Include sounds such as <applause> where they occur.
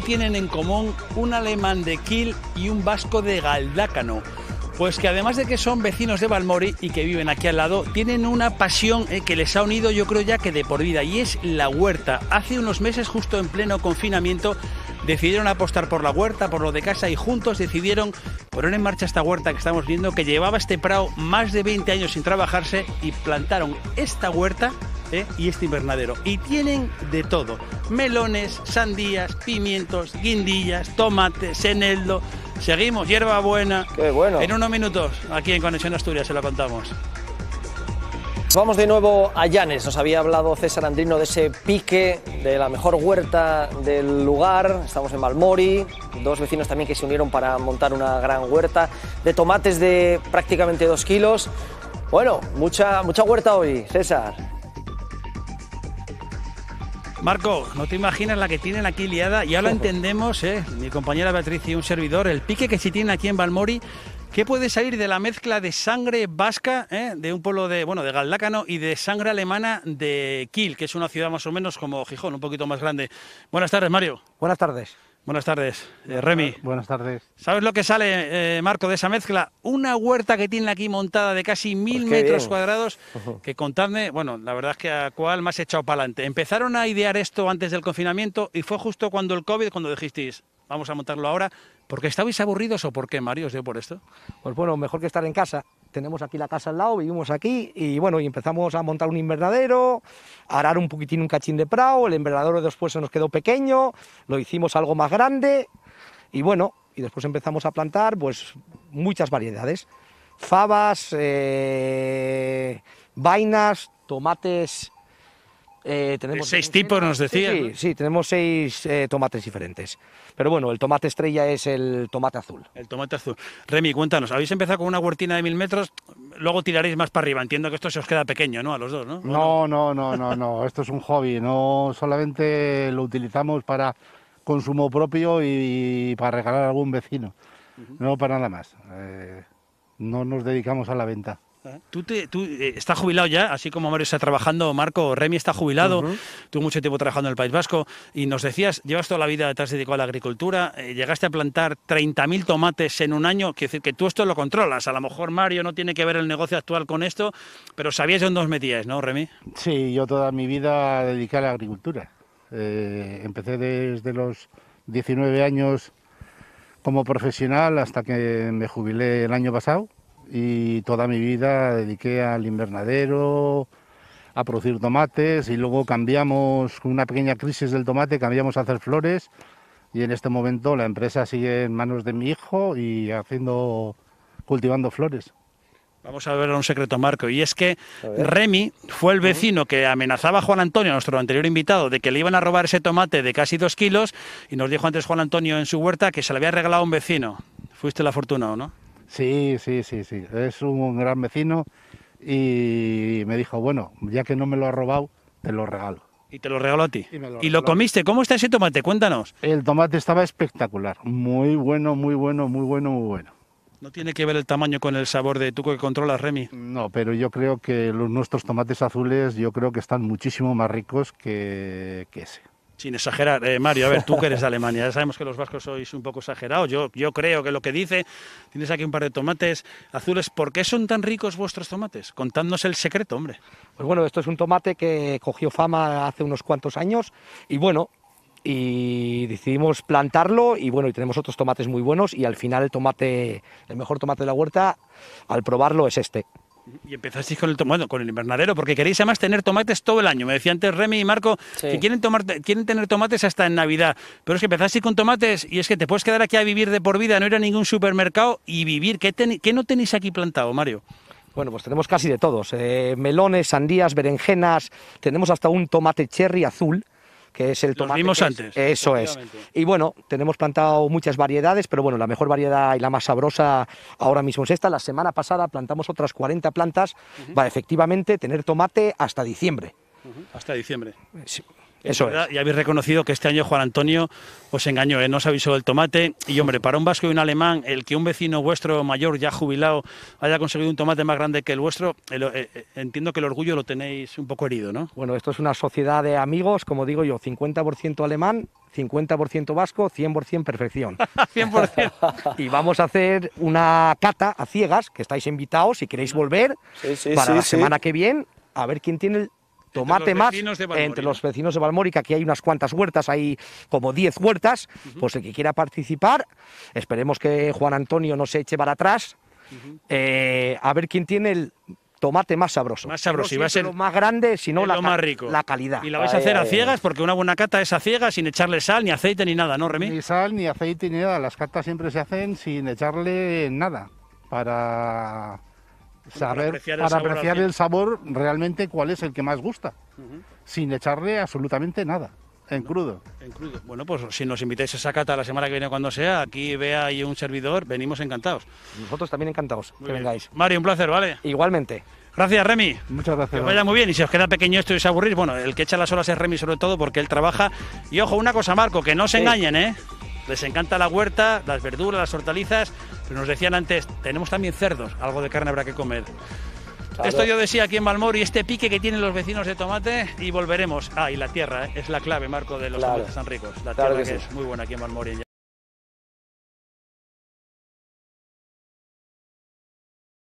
tienen en común un alemán de Kiel y un vasco de Galdácano? Pues que además de que son vecinos de Balmori y que viven aquí al lado, tienen una pasión eh, que les ha unido yo creo ya que de por vida y es la huerta. Hace unos meses justo en pleno confinamiento decidieron apostar por la huerta, por lo de casa y juntos decidieron poner en marcha esta huerta que estamos viendo que llevaba este prado más de 20 años sin trabajarse y plantaron esta huerta ¿eh? y este invernadero. Y tienen de todo. Melones, sandías, pimientos, guindillas, tomates, eneldo. Seguimos, hierbabuena. Qué bueno. En unos minutos, aquí en Conexión Asturias, se lo contamos. Vamos de nuevo a Llanes. Nos había hablado César Andrino de ese pique, de la mejor huerta del lugar. Estamos en Malmori, dos vecinos también que se unieron para montar una gran huerta de tomates de prácticamente dos kilos. Bueno, mucha, mucha huerta hoy, César. Marco, no te imaginas la que tienen aquí liada y ahora <laughs> entendemos, ¿eh? mi compañera Beatriz y un servidor, el pique que se tiene aquí en Balmori. ¿Qué puede salir de la mezcla de sangre vasca ¿eh? de un pueblo de, bueno, de Galdácano y de sangre alemana de Kiel, que es una ciudad más o menos como Gijón, un poquito más grande? Buenas tardes, Mario. Buenas tardes. Buenas tardes, eh, Remy. Buenas tardes. ¿Sabes lo que sale, eh, Marco, de esa mezcla? Una huerta que tiene aquí montada de casi pues mil metros cuadrados, que contadme, bueno, la verdad es que a cuál más he echado para adelante. Empezaron a idear esto antes del confinamiento y fue justo cuando el COVID, cuando dijisteis, vamos a montarlo ahora. ¿Porque estabais aburridos o por qué, Mario, os dio por esto? Pues bueno, mejor que estar en casa tenemos aquí la casa al lado, vivimos aquí y bueno, y empezamos a montar un invernadero, a arar un poquitín un cachín de prado, el invernadero después se nos quedó pequeño, lo hicimos algo más grande y bueno, y después empezamos a plantar pues muchas variedades, fabas, eh, vainas, tomates eh, tenemos seis tipos, nos decía. Sí, tenemos seis eh, tomates diferentes. Pero bueno, el tomate estrella es el tomate azul. El tomate azul. Remy, cuéntanos, habéis empezado con una huertina de mil metros, luego tiraréis más para arriba. Entiendo que esto se os queda pequeño, ¿no? A los dos, ¿no? No, no, no, no, no. <laughs> Esto es un hobby. No solamente lo utilizamos para consumo propio y para regalar a algún vecino. No para nada más. Eh, no nos dedicamos a la venta. ¿eh? Tú, te, eh, estás jubilado ya, así como Mario está trabajando, Marco, Remy está jubilado, tú mucho tiempo trabajando en el País Vasco, y nos decías, llevas toda la vida, te has dedicado a la agricultura, eh, llegaste a plantar 30.000 tomates en un año, quiere decir que tú esto lo controlas, a lo mejor Mario no tiene que ver el negocio actual con esto, pero sabías dónde os metías, ¿no, Remy? Sí, yo toda mi vida dediqué a la agricultura. empecé desde los 19 años como profesional hasta que me jubilé el año pasado y toda mi vida dediqué al invernadero, a producir tomates y luego cambiamos, con una pequeña crisis del tomate, cambiamos a hacer flores y en este momento la empresa sigue en manos de mi hijo y haciendo, cultivando flores. Vamos a ver un secreto, Marco, y es que Remy fue el vecino que amenazaba a Juan Antonio, nuestro anterior invitado, de que le iban a robar ese tomate de casi dos kilos, y nos dijo antes Juan Antonio en su huerta que se le había regalado a un vecino. Fuiste la fortuna, ¿o no? Sí, sí, sí, sí. Es un gran vecino y me dijo, bueno, ya que no me lo ha robado, te lo regalo. Y te lo regalo a ti. Y, lo, comiste. ¿Cómo está ese tomate? Cuéntanos. El tomate estaba espectacular. Muy bueno, muy bueno, muy bueno, muy bueno. ¿No tiene que ver el tamaño con el sabor de tuco que controlas, Remy? No, pero yo creo que los, nuestros tomates azules, yo creo que están muchísimo más ricos que ese. Sin exagerar, eh, Mario, a ver, tú que eres de Alemania, ya sabemos que los vascos sois un poco exagerados. Yo, yo creo que lo que dice, tienes aquí un par de tomates azules. ¿Por qué son tan ricos vuestros tomates? Contadnos el secreto, hombre. Pues bueno, esto es un tomate que cogió fama hace unos cuantos años y bueno, y decidimos plantarlo y bueno, y tenemos otros tomates muy buenos y al final el tomate, el mejor tomate de la huerta, al probarlo es este. Y empezasteis con el bueno, con el invernadero, porque queréis además tener tomates todo el año. Me decía antes Remy y Marco que quieren quieren tener tomates hasta en Navidad. Pero es que empezasteis con tomates y es que te puedes quedar aquí a vivir de por vida, no ir a ningún supermercado y vivir. ¿Qué, no tenéis aquí plantado, Mario? Bueno, pues tenemos casi de todos. Eh, melones, sandías, berenjenas, tenemos hasta un tomate cherry azul, que es el tomate. antes. eso es. Y bueno, tenemos plantado muchas variedades, pero bueno, la mejor variedad y la más sabrosa ahora mismo es esta. La semana pasada plantamos otras 40 plantas para efectivamente tener tomate hasta diciembre. Hasta diciembre. Eso Y habéis reconocido que este año Juan Antonio os engañó, ¿eh? no os avisó del tomate. Y hombre, para un vasco y un alemán, el que un vecino vuestro mayor, ya jubilado, haya conseguido un tomate más grande que el vuestro, eh, eh, entiendo que el orgullo lo tenéis un poco herido, ¿no? Bueno, esto es una sociedad de amigos, como digo yo, 50% alemán, 50% vasco, 100% perfección. 100%. <laughs> <laughs> y vamos a hacer una cata a ciegas, que estáis invitados, si queréis volver, para la semana que viene, a ver quién tiene el tomate más entre los vecinos de Valmórica, que hay unas cuantas huertas, hay como 10 huertas, pues el que quiera participar, esperemos que Juan Antonio no se eche para atrás, eh, a ver quién tiene el tomate más sabroso. Más sabroso. Y va a ser lo más grande, sino la, la calidad. Y la vais a hacer a ciegas, porque una buena cata es a ciegas, sin echarle sal, ni aceite, ni nada, ¿no, Remy? Ni sal, ni aceite, ni nada. Las catas siempre se hacen sin echarle nada. Para para apreciar, el, sabor realmente cuál es el que más gusta, sin echarle absolutamente nada. En crudo. En crudo. Bueno, pues si nos invitáis a esa cata la semana que viene cuando sea, aquí vea ahí un servidor, venimos encantados. Nosotros también encantados que vengáis. Mario, un placer, ¿vale? Igualmente. Gracias, Remy. Muchas gracias. Que vaya muy bien. Y si os queda pequeño esto y os aburrís, bueno, el que echa las olas es Remy sobre todo porque él trabaja. Y ojo, una cosa, Marco, que no se engañen, ¿eh? Les encanta la huerta, las verduras, las hortalizas, pero nos decían antes, tenemos también cerdos, algo de carne habrá que comer. Esto yo decía aquí en y este pique que tienen los vecinos de tomate y volveremos. Ah, y la tierra, ¿eh? es la clave, Marco, de los San tomates ricos. La tierra que, es muy buena aquí en Balmori.